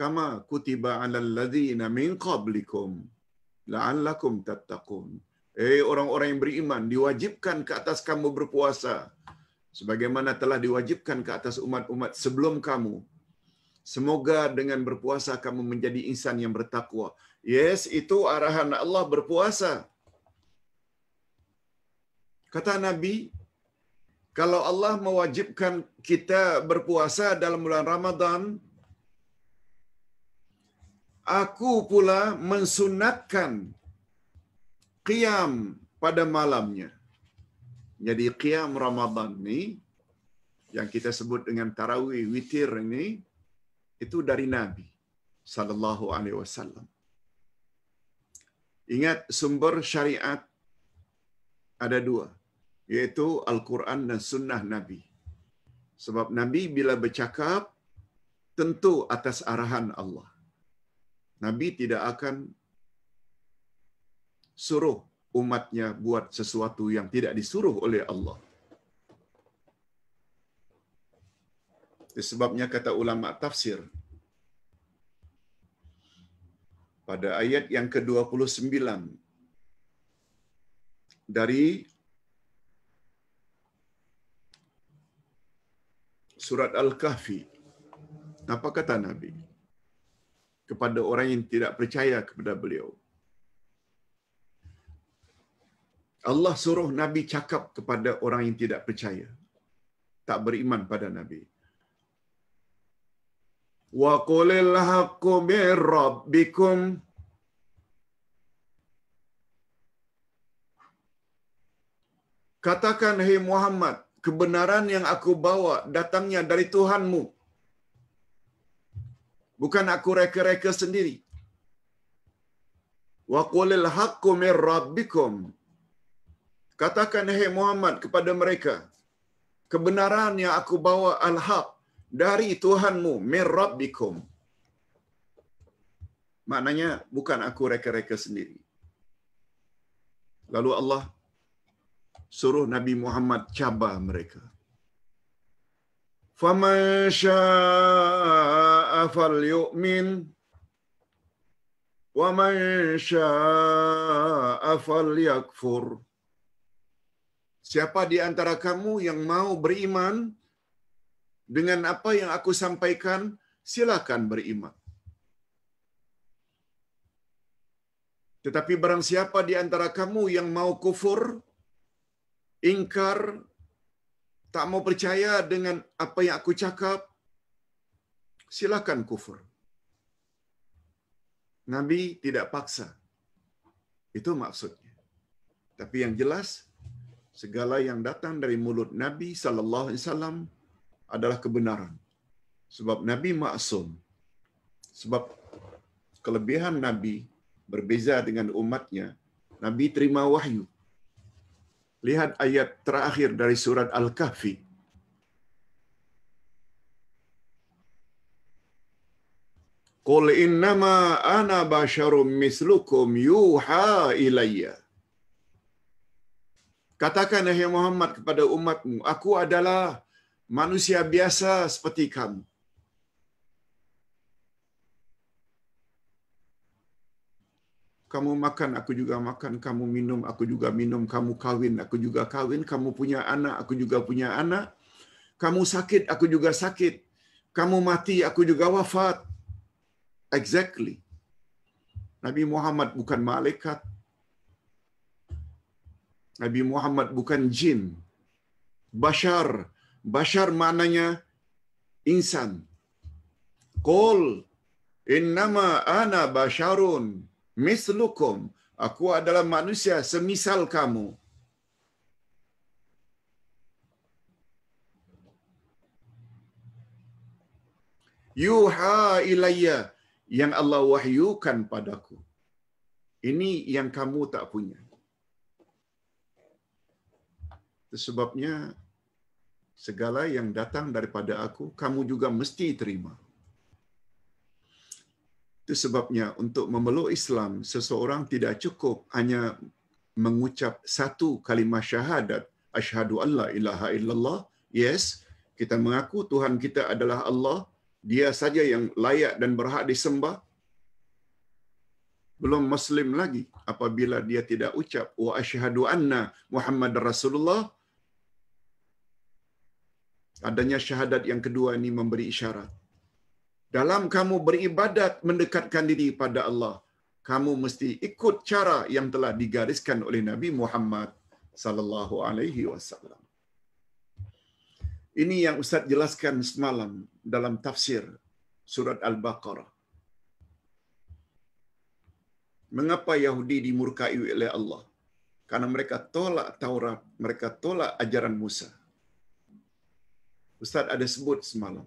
kama kutiba alal ladzina min qablikum la'allakum tattaqun. Eh orang-orang yang beriman diwajibkan ke atas kamu berpuasa sebagaimana telah diwajibkan ke atas umat-umat sebelum kamu Semoga dengan berpuasa kamu menjadi insan yang bertakwa. Yes, itu arahan Allah berpuasa. Kata Nabi, kalau Allah mewajibkan kita berpuasa dalam bulan Ramadan, aku pula mensunatkan qiyam pada malamnya. Jadi qiyam Ramadan ini yang kita sebut dengan tarawih witir ini itu dari Nabi sallallahu alaihi wasallam. Ingat sumber syariat ada dua, yaitu Al-Quran dan Sunnah Nabi. Sebab Nabi bila bercakap, tentu atas arahan Allah. Nabi tidak akan suruh umatnya buat sesuatu yang tidak disuruh oleh Allah. Sebabnya kata ulama tafsir pada ayat yang ke-29 dari surat Al-Kahfi. Apa kata Nabi? Kepada orang yang tidak percaya kepada beliau. Allah suruh Nabi cakap kepada orang yang tidak percaya. Tak beriman pada Nabi. وقل الحق من ربكم Katakan, Hey Muhammad, kebenaran yang aku bawa datangnya dari Tuhanmu. Bukan aku reka-reka sendiri. Wa qulil haqqu min rabbikum. Katakan, Hey Muhammad, kepada mereka. Kebenaran yang aku bawa al-haq dari Tuhanmu min rabbikum. Maknanya bukan aku reka-reka sendiri. Lalu Allah suruh Nabi Muhammad cabar mereka. Faman syaa'a yu'min, wa man syaa'a yakfur. Siapa di antara kamu yang mau beriman, dengan apa yang aku sampaikan, silakan beriman. Tetapi barang siapa di antara kamu yang mau kufur, ingkar, tak mau percaya dengan apa yang aku cakap, silakan kufur. Nabi tidak paksa. Itu maksudnya. Tapi yang jelas, segala yang datang dari mulut Nabi sallallahu alaihi wasallam adalah kebenaran. Sebab Nabi maksum. Sebab kelebihan Nabi berbeza dengan umatnya, Nabi terima wahyu. Lihat ayat terakhir dari surat Al-Kahfi. Qul innama ana basyarum mislukum yuha ilayya. Katakan ya Muhammad kepada umatmu, aku adalah manusia biasa seperti kamu. Kamu makan, aku juga makan. Kamu minum, aku juga minum. Kamu kawin, aku juga kawin. Kamu punya anak, aku juga punya anak. Kamu sakit, aku juga sakit. Kamu mati, aku juga wafat. Exactly. Nabi Muhammad bukan malaikat. Nabi Muhammad bukan jin. Bashar, Bashar mananya insan. Kol innama ana basharun mislukum. Aku adalah manusia semisal kamu. Yuha ilayya yang Allah wahyukan padaku. Ini yang kamu tak punya. Sebabnya segala yang datang daripada aku, kamu juga mesti terima. Itu sebabnya untuk memeluk Islam, seseorang tidak cukup hanya mengucap satu kalimah syahadat, Ashadu Allah ilaha illallah, yes, kita mengaku Tuhan kita adalah Allah, dia saja yang layak dan berhak disembah, belum Muslim lagi apabila dia tidak ucap wa ashhadu anna Muhammad Rasulullah adanya syahadat yang kedua ini memberi isyarat. Dalam kamu beribadat mendekatkan diri pada Allah, kamu mesti ikut cara yang telah digariskan oleh Nabi Muhammad sallallahu alaihi wasallam. Ini yang Ustaz jelaskan semalam dalam tafsir surat Al-Baqarah. Mengapa Yahudi dimurkai oleh Allah? Karena mereka tolak Taurat, mereka tolak ajaran Musa. Ustaz ada sebut semalam.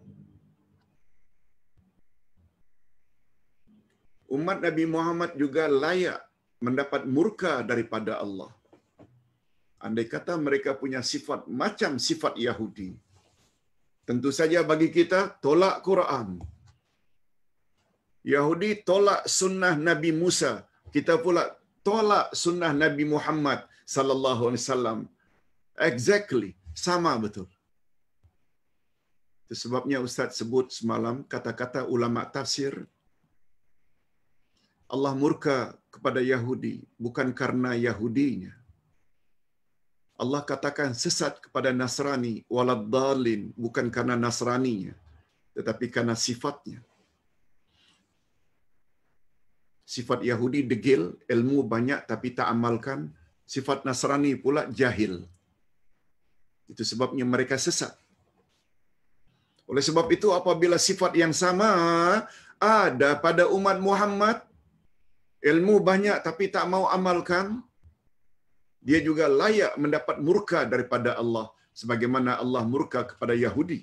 Umat Nabi Muhammad juga layak mendapat murka daripada Allah. Andai kata mereka punya sifat macam sifat Yahudi. Tentu saja bagi kita tolak Quran. Yahudi tolak sunnah Nabi Musa, kita pula tolak sunnah Nabi Muhammad sallallahu alaihi wasallam. Exactly, sama betul. Sebabnya Ustaz sebut semalam kata-kata ulama tafsir Allah murka kepada Yahudi bukan karena Yahudinya. Allah katakan sesat kepada Nasrani waladdalin bukan karena Nasraninya tetapi karena sifatnya. Sifat Yahudi degil, ilmu banyak tapi tak amalkan. Sifat Nasrani pula jahil. Itu sebabnya mereka sesat. Oleh sebab itu apabila sifat yang sama ada pada umat Muhammad ilmu banyak tapi tak mau amalkan dia juga layak mendapat murka daripada Allah sebagaimana Allah murka kepada Yahudi.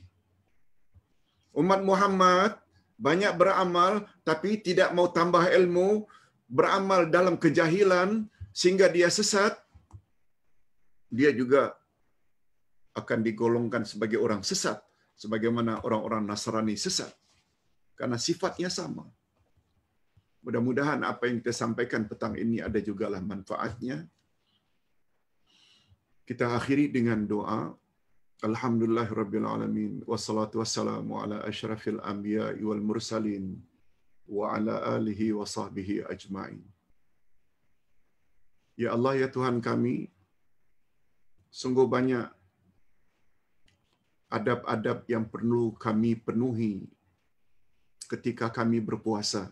Umat Muhammad banyak beramal tapi tidak mau tambah ilmu, beramal dalam kejahilan sehingga dia sesat, dia juga akan digolongkan sebagai orang sesat sebagaimana orang-orang Nasrani sesat. Karena sifatnya sama. Mudah-mudahan apa yang kita sampaikan petang ini ada juga lah manfaatnya. Kita akhiri dengan doa. Alhamdulillah Rabbil Alamin. Wassalatu wassalamu ala ashrafil anbiya wal mursalin. Wa ala alihi wa sahbihi ajma'in. Ya Allah, ya Tuhan kami, sungguh banyak adab-adab yang perlu kami penuhi ketika kami berpuasa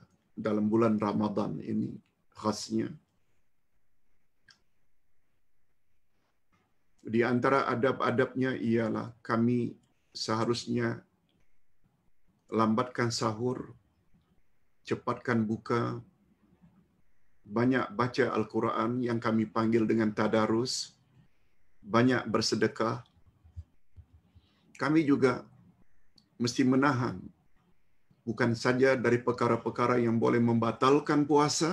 dalam bulan Ramadan ini khasnya. Di antara adab-adabnya ialah kami seharusnya lambatkan sahur, cepatkan buka, banyak baca Al-Quran yang kami panggil dengan tadarus, banyak bersedekah, kami juga mesti menahan bukan saja dari perkara-perkara yang boleh membatalkan puasa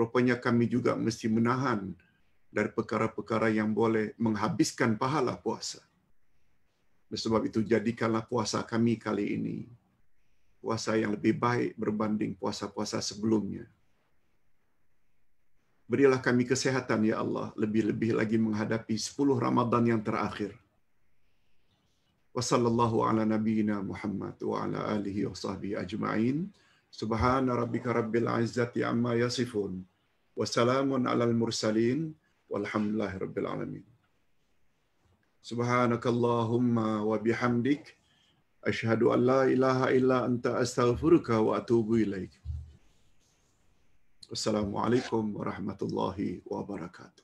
rupanya kami juga mesti menahan dari perkara-perkara yang boleh menghabiskan pahala puasa oleh sebab itu jadikanlah puasa kami kali ini puasa yang lebih baik berbanding puasa-puasa sebelumnya berilah kami kesehatan ya Allah lebih-lebih lagi menghadapi 10 Ramadan yang terakhir وصلى الله على نبينا محمد وعلى آله وصحبه أجمعين سبحان ربك رب العزة عما يصفون وسلام على المرسلين والحمد لله رب العالمين سبحانك اللهم وبحمدك أشهد أن لا إله إلا أنت أستغفرك وأتوب إليك السلام عليكم ورحمة الله وبركاته